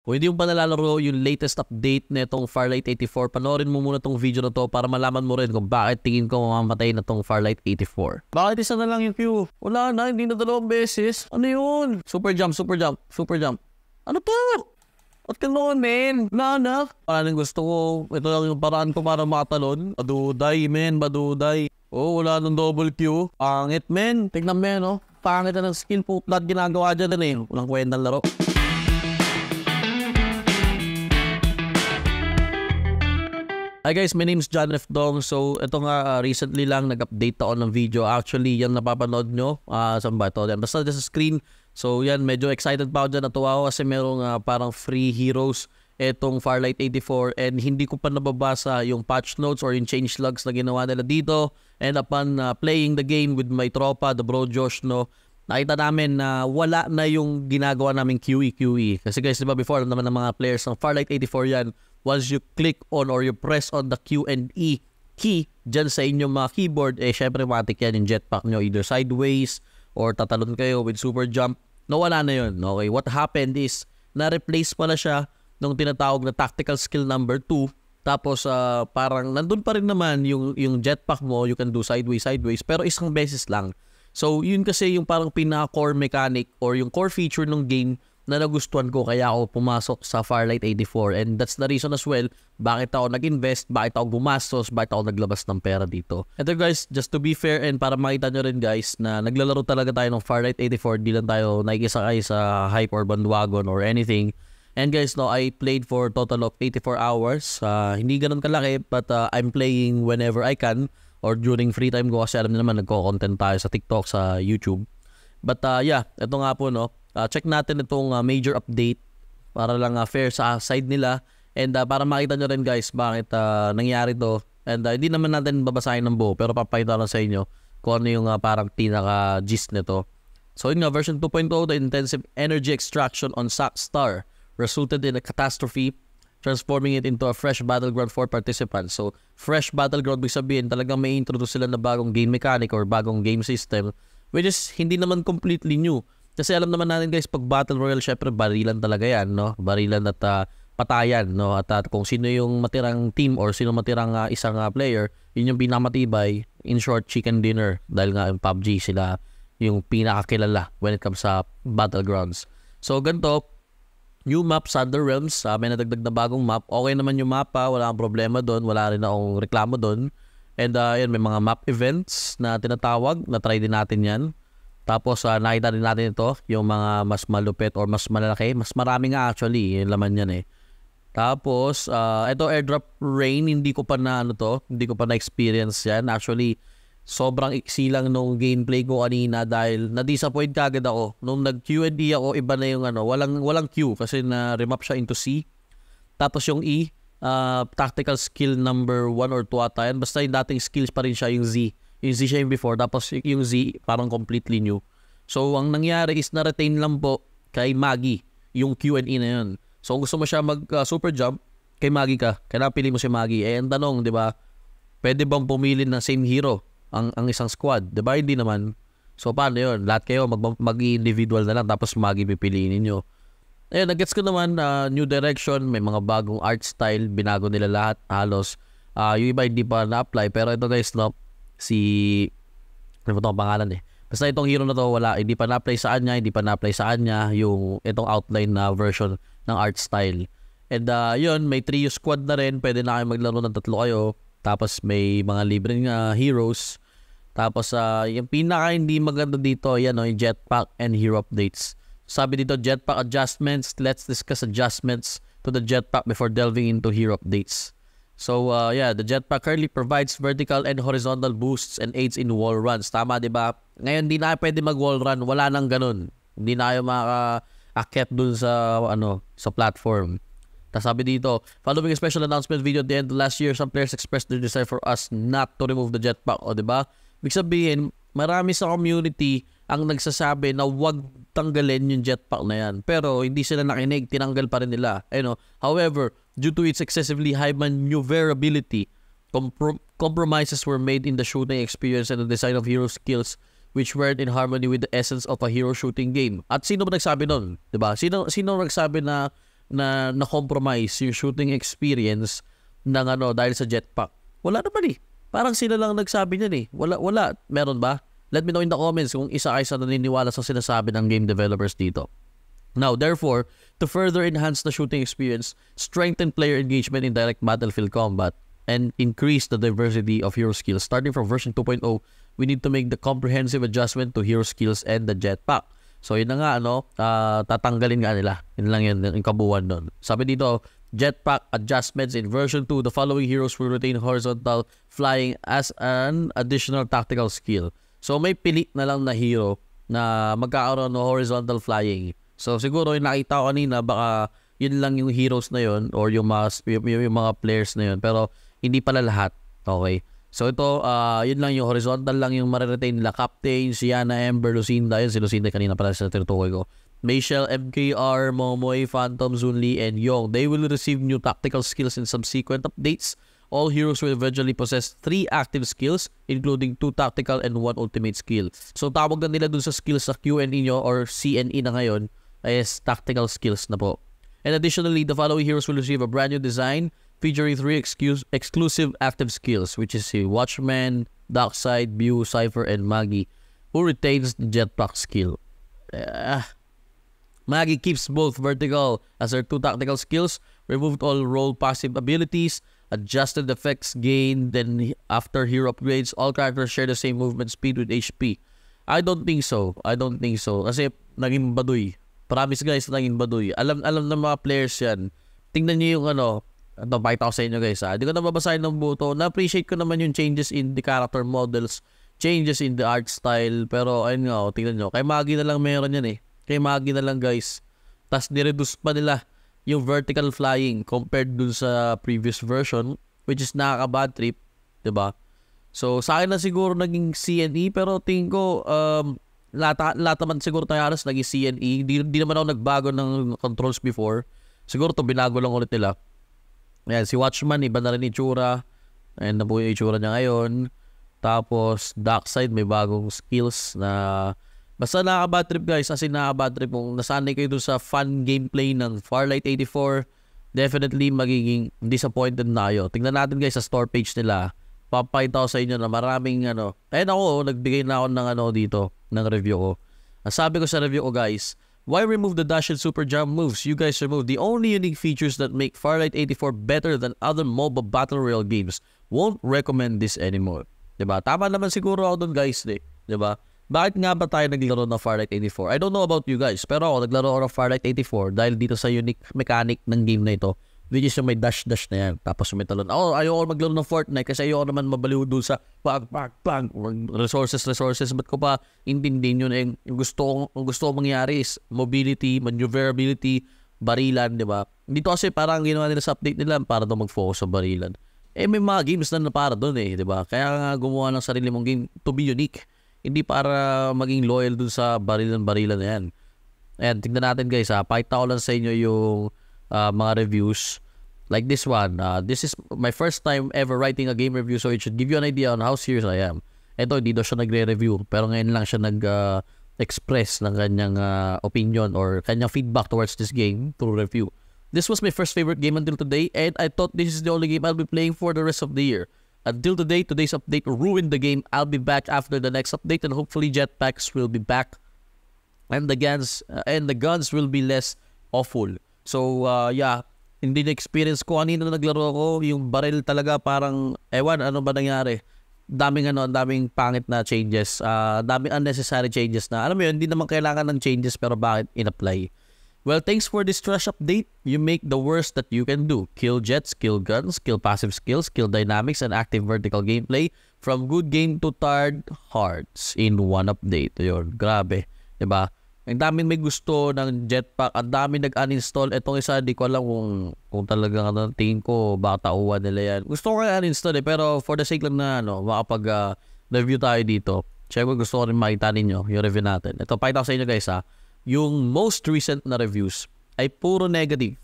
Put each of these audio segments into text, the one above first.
Kung hindi mo pa nalalaro yung latest update na itong Farlight 84, panoorin mo muna itong video na to para malaman mo rin kung bakit tingin ko mamamatay na itong Farlight 84. Bakit isa na lang yung queue? Wala na, hindi na dalawang beses. Ano yun? Super jump, super jump, super jump. Ano to? At kalon, man. Wala na. Wala nang gusto ko, ito lang yung paraan ko para makatalon. Maduday, man, maduday. Oh, wala nang double Q. Pangit, man. Tignan, man, oh. Pangit na ng skill po. Lahat ginagawa dyan din ano eh. Walang kwentang laro. Hi guys, my name is John F. Dong. So, ito nga, uh, recently lang nag-update ako ng video. Actually, yan napapanood nyo. Uh, saan ba ito? Yan, basta sa screen. So, yan, medyo excited pa ako dyan. Natuwa ako kasi merong uh, parang free heroes itong Farlight 84 and hindi ko pa nababasa yung patch notes or yung change logs na ginawa nila dito. And upon uh, playing the game with my tropa, the bro Josh, no, nakita namin na wala na yung ginagawa naming QE QE. Kasi guys, di before naman ng mga players ng Farlight 84 yan, once you click on or you press on the Q and E key dyan sa inyong mga keyboard, eh syempre matik yan yung jetpack nyo either sideways or tatalon kayo with super jump. Nawala na yun. Okay, what happened is na-replace pala siya nung tinatawag na tactical skill number 2 tapos uh, parang nandun pa rin naman yung yung jetpack mo, you can do sideways sideways pero isang beses lang. So, yun kasi yung parang pinaka-core mechanic or yung core feature ng game na nagustuhan ko kaya ako pumasok sa Firelight 84 and that's the reason as well bakit ako nag-invest, bakit ako gumastos, bakit ako naglabas ng pera dito. Ito guys, just to be fair and para makita nyo rin guys na naglalaro talaga tayo ng Firelight 84, di lang tayo naikisakay sa hype or bandwagon or anything. And guys, no, I played for total of 84 hours. Uh, hindi ganun kalaki but uh, I'm playing whenever I can or during free time ko kasi alam niyo naman nagko-content tayo sa TikTok, sa YouTube. But uh, yeah, ito nga po no. Uh, check natin itong uh, major update para lang uh, fair sa side nila and uh, para makita niyo rin guys bakit uh, nangyari to and uh, hindi naman natin babasahin ng buo pero papakita lang sa inyo kung ano yung uh, parang pinaka gist nito. So yun nga, version 2.0, the intensive energy extraction on SAC Star resulted in a catastrophe transforming it into a fresh battleground for participants. So, fresh battleground, big sabihin, talagang may introduce sila na bagong game mechanic or bagong game system, which is hindi naman completely new. Kasi alam naman natin guys, pag Battle Royale, syempre barilan talaga yan, no? Barilan at uh, patayan, no? At uh, kung sino yung matirang team or sino matirang uh, isang uh, player, yun yung pinamatibay. In short, chicken dinner. Dahil nga yung PUBG, sila yung pinakakilala when it comes sa Battlegrounds. So, ganito, new map Thunder Realms. Uh, may nadagdag na bagong map. Okay naman yung mapa. Ah. Wala akong problema doon. Wala rin akong reklamo doon. And uh, yun, may mga map events na tinatawag. Na-try din natin yan. Tapos uh, nakita din natin ito. Yung mga mas malupit or mas malaki Mas marami nga actually. Yung laman yan eh. Tapos, uh, ito airdrop rain. Hindi ko pa na ano to. Hindi ko pa na experience yan. Actually, sobrang iksi lang nung gameplay ko kanina dahil na-disappoint kagad ako. Nung nag-Q&A ako, iba na yung ano, walang, walang Q kasi na-remap siya into C. Tapos yung E, uh, tactical skill number 1 or 2 ata yan. Basta yung dating skills pa rin siya yung Z. Yung Z siya yung before, tapos yung Z parang completely new. So ang nangyari is na-retain lang po kay Maggie yung Q&A e na yun. So kung gusto mo siya mag-super ah, uh, jump, kay Maggie ka. Kaya pili mo si Maggie. Eh, ang tanong, di ba, pwede bang pumili ng same hero? ang, ang isang squad. Diba? Hindi naman. So, paano 'yon? Lahat kayo mag, mag-individual na lang tapos magipipiliin niyo. Ayun, nag-gets ko naman uh, new direction, may mga bagong art style, binago nila lahat halos. Uh, yung iba hindi pa na-apply pero ito guys, no, si ano ba itong pangalan eh. Basta itong hero na to wala, hindi pa na-apply sa kanya, hindi pa na-apply sa kanya yung itong outline na version ng art style. And uh, yun, may trio squad na rin, pwede na kayo maglaro ng tatlo kayo. Tapos may mga libreng uh, heroes. Tapos uh, yung pinaka hindi maganda dito, yan o, oh, no, yung jetpack and hero updates. Sabi dito, jetpack adjustments. Let's discuss adjustments to the jetpack before delving into hero updates. So uh, yeah, the jetpack currently provides vertical and horizontal boosts and aids in wall runs. Tama, di ba? Ngayon, di na pwede mag-wall run. Wala nang ganun. Hindi na kayo makaka-akit dun sa, ano, sa platform. Tapos sabi dito, following a special announcement video at the end of last year, some players expressed their desire for us not to remove the jetpack. O, di ba? Ibig sabihin, marami sa community ang nagsasabi na wag tanggalin yung jetpack na yan. Pero hindi sila nakinig, tinanggal pa rin nila. You eh, know? However, due to its excessively high maneuverability, comprom compromises were made in the shooting experience and the design of hero skills which weren't in harmony with the essence of a hero shooting game. At sino ba nagsabi nun? ba? Diba? Sino, sino nagsabi na na na-compromise yung shooting experience ng ano dahil sa jetpack? Wala naman eh. Parang sila lang nagsabi niyan eh. Wala, wala. Meron ba? Let me know in the comments kung isa ay sa naniniwala sa sinasabi ng game developers dito. Now, therefore, to further enhance the shooting experience, strengthen player engagement in direct battlefield combat, and increase the diversity of hero skills. Starting from version 2.0, we need to make the comprehensive adjustment to hero skills and the jetpack. So yun na nga ano, uh, tatanggalin nga nila. Yun lang yun, yung kabuuan doon. Sabi dito, jetpack adjustments in version 2, the following heroes will retain horizontal flying as an additional tactical skill. So may pilit na lang na hero na magkakaroon ng horizontal flying. So siguro yung nakita ko kanina baka yun lang yung heroes na yun or yung mga, yung, yung mga players na yun pero hindi pala lahat. Okay. So ito, uh, yun lang yung horizontal lang yung mariretain nila. Captain, Siana, Ember, Lucinda. Yun si Lucinda kanina pala sa tinutukoy ko. Michelle, MKR, Momoy, Phantom, Zunli, and Yong. They will receive new tactical skills in subsequent updates. All heroes will eventually possess 3 active skills, including 2 tactical and 1 ultimate skill. So tawag na nila dun sa skills sa QNE nyo or CNE na ngayon is tactical skills na po. And additionally, the following heroes will receive a brand new design featuring 3 excuse, exclusive active skills, which is si Watchman, Darkseid, Bew, Cypher, and Maggie, who retains the jetpack skill. Uh, Maggie keeps both vertical as her two tactical skills, removed all role passive abilities, adjusted effects gain, then after hero upgrades, all characters share the same movement speed with HP. I don't think so. I don't think so. Kasi naging baduy. Promise guys, naging baduy. Alam alam ng mga players yan. Tingnan niyo yung ano, ito, bite ako sa inyo guys ha. Ah. Hindi ko na babasahin ng buto. Na-appreciate ko naman yung changes in the character models, changes in the art style. Pero ayun nga, oh, tingnan nyo. Kay Maggie na lang meron yan eh kay Magi na lang guys. Tapos nireduce pa nila yung vertical flying compared dun sa previous version which is nakaka-bad trip, 'di ba? So sa akin na siguro naging CNE pero tingin ko um lata lata man siguro tayo aras naging CNE. Di, di naman ako nagbago ng controls before. Siguro to binago lang ulit nila. Ayan, si Watchman iba na rin itsura. Ayan na po yung itsura niya ngayon. Tapos Darkseid may bagong skills na Basta nakaka trip guys, as in nakaka-bad trip kung nasanay kayo dun sa fun gameplay ng Farlight 84, definitely magiging disappointed na kayo. Tingnan natin guys sa store page nila. Papakita ko sa inyo na maraming ano. Eh ako, oh, nagbigay na ako ng ano dito, ng review ko. Ang sabi ko sa review ko guys, Why remove the dash and super jump moves? You guys remove the only unique features that make Farlight 84 better than other MOBA Battle Royale games. Won't recommend this anymore. 'Di ba? Tama naman siguro ako doon guys, eh. 'di ba? Bakit nga ba tayo naglaro ng Farlight 84? I don't know about you guys, pero ako naglaro ako ng Farlight 84 dahil dito sa unique mechanic ng game na ito, which is yung may dash-dash na yan. Tapos may talon. Ako, oh, ayoko maglaro ng Fortnite kasi ayoko naman mabaliw doon sa bang, bang, bang, resources, resources. Ba't ko pa intindihin yun? Eh, gusto, kong, gusto kong mangyari is mobility, maneuverability, barilan, di ba? Dito kasi parang ginawa nila sa update nila para daw mag-focus sa barilan. Eh, may mga games na para doon eh, di ba? Kaya nga gumawa ng sarili mong game to be unique hindi para maging loyal dun sa barilan-barilan na yan. Ayan, tingnan natin guys ha. Pakita ko lang sa inyo yung uh, mga reviews. Like this one. Uh, this is my first time ever writing a game review so it should give you an idea on how serious I am. Ito, hindi daw siya nagre-review. Pero ngayon lang siya nag... Uh, express ng kanyang uh, opinion or kanyang feedback towards this game through review. This was my first favorite game until today and I thought this is the only game I'll be playing for the rest of the year. Until today, today's update ruined the game. I'll be back after the next update and hopefully jetpacks will be back and the guns uh, and the guns will be less awful. So uh, yeah, hindi na experience ko anino naglaro ako. yung barrel talaga parang ewan ano ba nangyari. Daming ano, daming pangit na changes, uh, daming unnecessary changes na. Alam mo yun, hindi naman kailangan ng changes pero bakit inapply? Well, thanks for this trash update. You make the worst that you can do. Kill jets, kill guns, kill passive skills, kill dynamics, and active vertical gameplay from good game to tired hearts in one update. Yun, grabe. ba? Diba? Ang daming may gusto ng jetpack. Ang daming nag-uninstall. Itong isa, di ko alam kung, kung talagang ano, tingin ko, baka tauwa nila yan. Gusto ko uninstall eh, pero for the sake lang na ano, makapag uh, review tayo dito. Siyempre gusto ko rin makita ninyo yung review natin. Ito, pakita ko sa inyo guys ha. Ah yung most recent na reviews ay puro negative.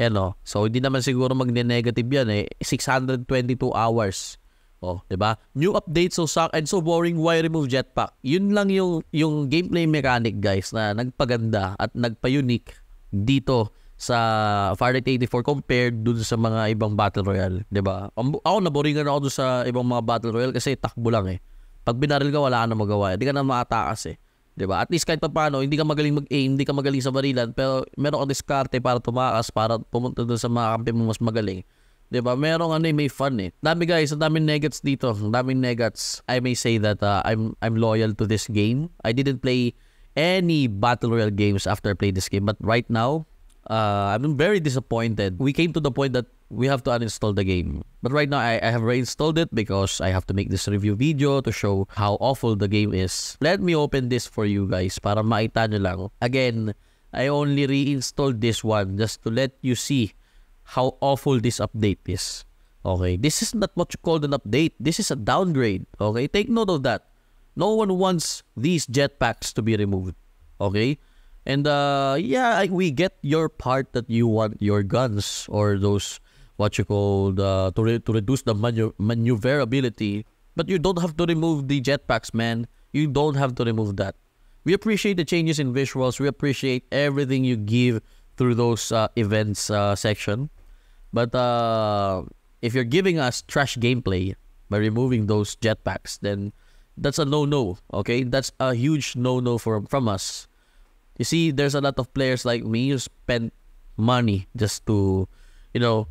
Yan o. Oh. So, hindi naman siguro magne-negative yan eh. 622 hours. Oh, 'di ba? New update so suck and so boring why remove jetpack. Yun lang yung yung gameplay mechanic guys na nagpaganda at nagpa-unique dito sa Fahrenheit 84 compared dun sa mga ibang battle royale, 'di ba? Ako na boring na ako dun sa ibang mga battle royale kasi takbo lang eh. Pag binaril ka wala ka na magawa, hindi eh. ka na maatakas eh. 'Di ba? At least kahit paano, hindi ka magaling mag-aim, hindi ka magaling sa barilan, pero meron kang diskarte para tumakas, para pumunta doon sa mga kampi mo mas magaling. 'Di ba? Merong ano, eh, may fun eh. Dami guys, ang daming negats dito, ang daming negats. I may say that uh, I'm I'm loyal to this game. I didn't play any battle royale games after play this game, but right now, uh, I'm very disappointed. We came to the point that we have to uninstall the game. But right now, I, I have reinstalled it because I have to make this review video to show how awful the game is. Let me open this for you guys para makita nyo lang. Again, I only reinstalled this one just to let you see how awful this update is. Okay, this is not what you call an update. This is a downgrade. Okay, take note of that. No one wants these jetpacks to be removed. Okay? And uh, yeah, we get your part that you want your guns or those what you call the to, re to reduce the manu maneuverability, but you don't have to remove the jetpacks, man. You don't have to remove that. We appreciate the changes in visuals. We appreciate everything you give through those uh, events uh, section. But uh, if you're giving us trash gameplay by removing those jetpacks, then that's a no-no. Okay, that's a huge no-no from from us. You see, there's a lot of players like me who spend money just to, you know,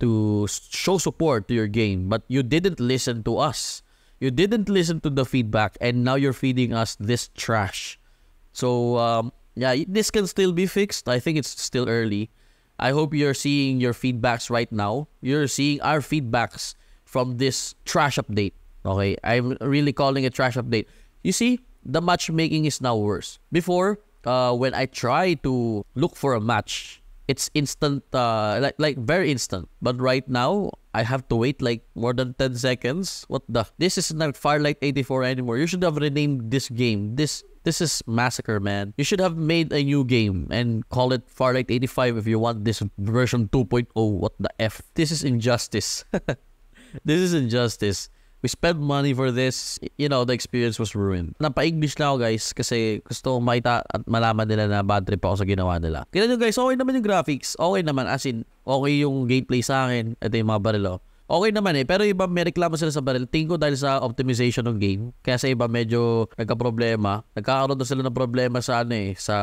to show support to your game, but you didn't listen to us. You didn't listen to the feedback, and now you're feeding us this trash. So, um, yeah, this can still be fixed. I think it's still early. I hope you're seeing your feedbacks right now. You're seeing our feedbacks from this trash update. Okay, I'm really calling it trash update. You see, the matchmaking is now worse. Before, uh, when I try to look for a match, it's instant, uh, like like very instant. But right now, I have to wait like more than 10 seconds. What the? This is not Firelight 84 anymore. You should have renamed this game. This this is massacre, man. You should have made a new game and call it Firelight 85 if you want this version 2.0. What the f? This is injustice. this is injustice. We spent money for this. You know, the experience was ruined. Napa-English na ako guys kasi gusto kong makita at malaman nila na bad trip ako sa ginawa nila. Kailan nyo guys, okay naman yung graphics. Okay naman as in, okay yung gameplay sa akin. Ito yung mga barilo. Oh okay naman eh. Pero iba may reklamo sila sa barrel. Tingin ko dahil sa optimization ng game. Kaya sa iba medyo nagka-problema. Nagkakaroon na sila ng problema sa ano eh. Sa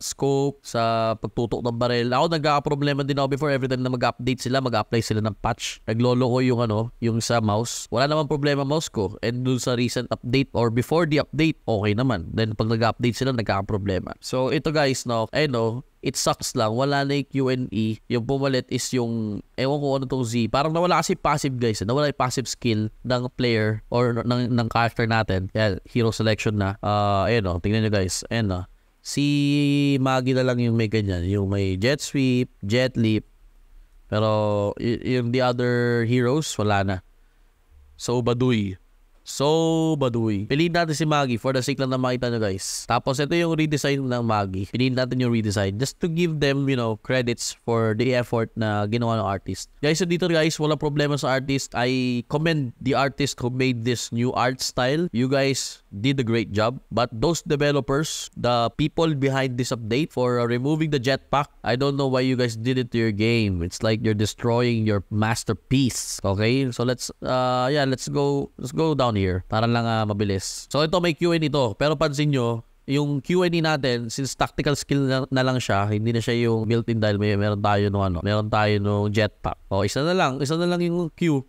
scope, sa pagtutok ng barrel. Ako nagka-problema din ako before every time na mag-update sila, mag-apply sila ng patch. Naglolo ko yung ano, yung sa mouse. Wala naman problema mouse ko. And dun sa recent update or before the update, okay naman. Then pag nag-update sila, nagka-problema. So ito guys, no, I know, it sucks lang. Wala na yung QNE. Yung pumalit is yung, ewan ko ano tong Z. Parang nawala kasi passive guys. Eh. Nawala yung passive skill ng player or ng, ng character natin. Kaya hero selection na. Uh, ayun o, oh. tingnan nyo guys. Ayun o. Oh. Si Maggie na lang yung may ganyan. Yung may jet sweep, jet leap. Pero yung the other heroes, wala na. So, baduy. So, baduy. Piliin natin si Maggie for the sake lang na makita nyo guys. Tapos, ito yung redesign ng Maggie. Piliin natin yung redesign just to give them, you know, credits for the effort na ginawa ng artist. Guys, so dito guys, wala problema sa artist. I commend the artist who made this new art style. You guys did a great job. But those developers, the people behind this update for removing the jetpack, I don't know why you guys did it to your game. It's like you're destroying your masterpiece. Okay? So, let's, uh, yeah, let's go, let's go down one year. Para lang uh, mabilis. So ito may Q&A ito. Pero pansin nyo, yung Q&A natin, since tactical skill na, na lang siya, hindi na siya yung built-in dahil may meron tayo no ano, meron tayo no jetpack. O isa na lang, isa na lang yung Q.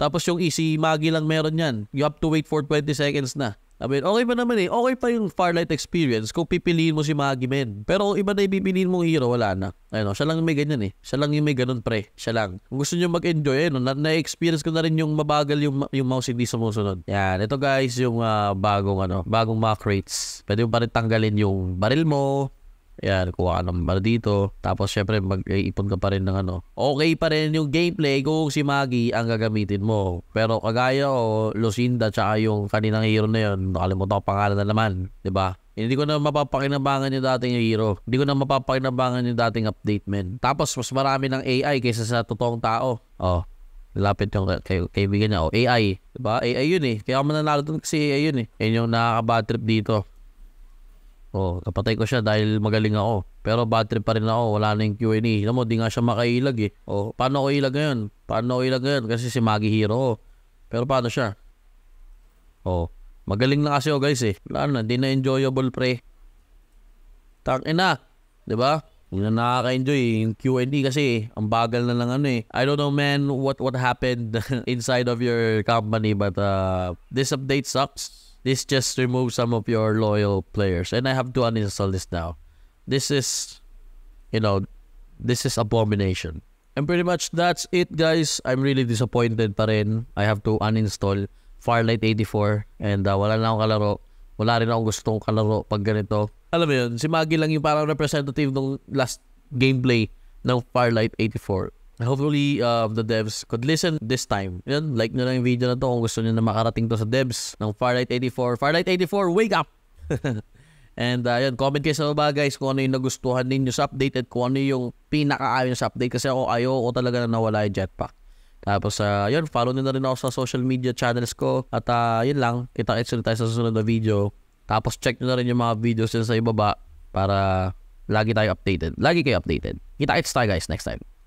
Tapos yung easy magi lang meron yan. You have to wait for 20 seconds na. I mean, okay pa naman eh. Okay pa yung Farlight experience kung pipiliin mo si Magi Men. Pero kung iba na ipipiliin mong hero, wala na. Ano, siya lang may ganyan eh. Siya lang yung may ganun pre. Siya lang. Kung gusto niyo mag-enjoy, eh, no? na-experience ko na rin yung mabagal yung, yung mouse hindi sumusunod. Yan. Ito guys, yung uh, bagong ano, bagong mac rates. Pwede mo pa rin tanggalin yung baril mo, yan, kuha ka ng ano dito. Tapos syempre mag-iipon ka pa rin ng ano. Okay pa rin yung gameplay kung si Maggie ang gagamitin mo. Pero kagaya ko, Lucinda tsaka yung kaninang hero na yun, nakalimutan ko pangalan na naman. ba? Diba? Hindi ko na mapapakinabangan yung dating hero. Hindi ko na mapapakinabangan yung dating update, men. Tapos, mas marami ng AI kaysa sa totoong tao. Oh, lapit yung kay, kaibigan niya. Oh, AI. Diba? AI yun eh. Kaya ako mananalo dun kasi AI yun eh. Yun yung nakaka-bad trip dito. Oh, kapatay ko siya dahil magaling ako. Pero bad trip pa rin ako, wala na yung Q&A. E. Alam mo, di nga siya makailag eh. Oh, paano ko ilag ngayon? Paano ako ilag ngayon? Kasi si Magi Hero. Oh. Pero paano siya? Oh, magaling na kasi oh guys eh. Wala na, di na enjoyable pre. Tang ina, 'di ba? Hindi na nakaka-enjoy eh, yung Q&A e kasi ang bagal na lang ano eh. I don't know man what what happened inside of your company but uh, this update sucks. This just removes some of your loyal players. And I have to uninstall this now. This is, you know, this is abomination. And pretty much that's it guys. I'm really disappointed pa rin. I have to uninstall Firelight 84 and uh, wala na akong kalaro. Wala rin akong gustong kalaro pag ganito. Alam mo yun, si Maggie lang yung parang representative ng last gameplay ng Firelight 84. Hopefully, uh, the devs could listen this time. Yun, like na lang yung video na to kung gusto niyo na makarating to sa devs ng Farlight 84. Farlight 84, wake up! And uh, yun, comment kayo sa baba guys kung ano yung nagustuhan ninyo sa update at kung ano yung pinakaayon sa update kasi ako ayaw ko talaga na nawala yung jetpack. Tapos uh, yun, follow nyo na rin ako sa social media channels ko at uh, yun lang, kita-kits ulit tayo sa susunod na video. Tapos check nyo na rin yung mga videos yun sa ibaba para lagi tayo updated. Lagi kayo updated. Kita-kits tayo guys next time.